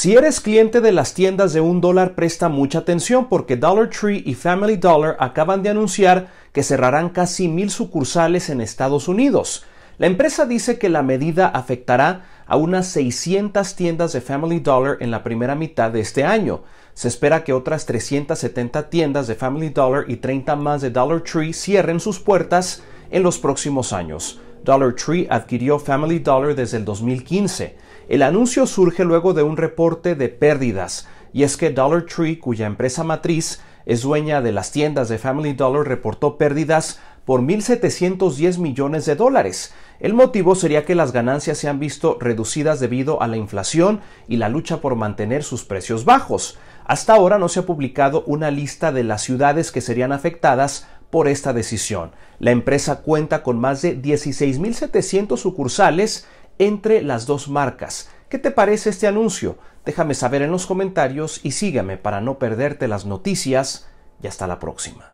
Si eres cliente de las tiendas de un dólar, presta mucha atención porque Dollar Tree y Family Dollar acaban de anunciar que cerrarán casi mil sucursales en Estados Unidos. La empresa dice que la medida afectará a unas 600 tiendas de Family Dollar en la primera mitad de este año. Se espera que otras 370 tiendas de Family Dollar y 30 más de Dollar Tree cierren sus puertas en los próximos años. Dollar Tree adquirió Family Dollar desde el 2015. El anuncio surge luego de un reporte de pérdidas, y es que Dollar Tree, cuya empresa matriz es dueña de las tiendas de Family Dollar, reportó pérdidas por 1.710 millones de dólares. El motivo sería que las ganancias se han visto reducidas debido a la inflación y la lucha por mantener sus precios bajos. Hasta ahora no se ha publicado una lista de las ciudades que serían afectadas por esta decisión. La empresa cuenta con más de 16.700 sucursales entre las dos marcas. ¿Qué te parece este anuncio? Déjame saber en los comentarios y sígame para no perderte las noticias y hasta la próxima.